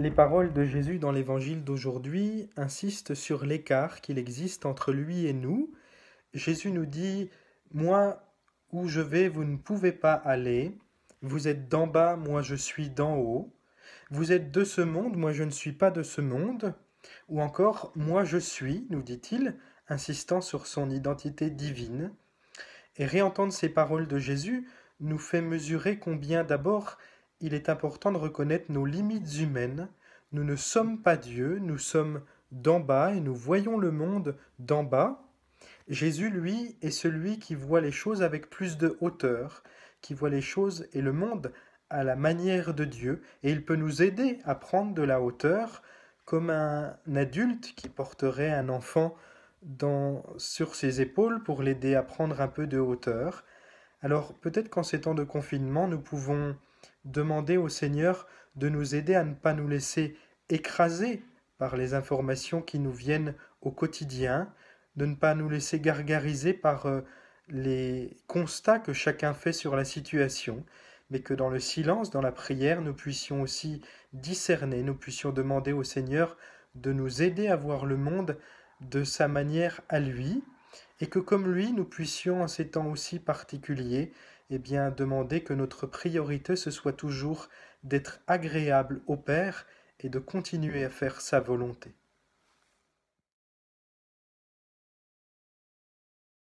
Les paroles de Jésus dans l'évangile d'aujourd'hui insistent sur l'écart qu'il existe entre lui et nous. Jésus nous dit Moi, où je vais, vous ne pouvez pas aller. Vous êtes d'en bas, moi je suis d'en haut. Vous êtes de ce monde, moi je ne suis pas de ce monde. Ou encore, moi je suis, nous dit-il, insistant sur son identité divine. Et réentendre ces paroles de Jésus nous fait mesurer combien d'abord il est important de reconnaître nos limites humaines. Nous ne sommes pas Dieu, nous sommes d'en bas et nous voyons le monde d'en bas. Jésus, lui, est celui qui voit les choses avec plus de hauteur, qui voit les choses et le monde à la manière de Dieu, et il peut nous aider à prendre de la hauteur comme un adulte qui porterait un enfant sur ses épaules pour l'aider à prendre un peu de hauteur. Alors peut-être qu'en ces temps de confinement, nous pouvons demander au Seigneur de nous aider à ne pas nous laisser écraser par les informations qui nous viennent au quotidien, de ne pas nous laisser gargariser par euh, les constats que chacun fait sur la situation, mais que dans le silence, dans la prière, nous puissions aussi discerner, nous puissions demander au Seigneur de nous aider à voir le monde de sa manière à lui, et que comme lui, nous puissions en ces temps aussi particuliers, eh bien, demander que notre priorité ce soit toujours d'être agréable au Père et de continuer à faire sa volonté.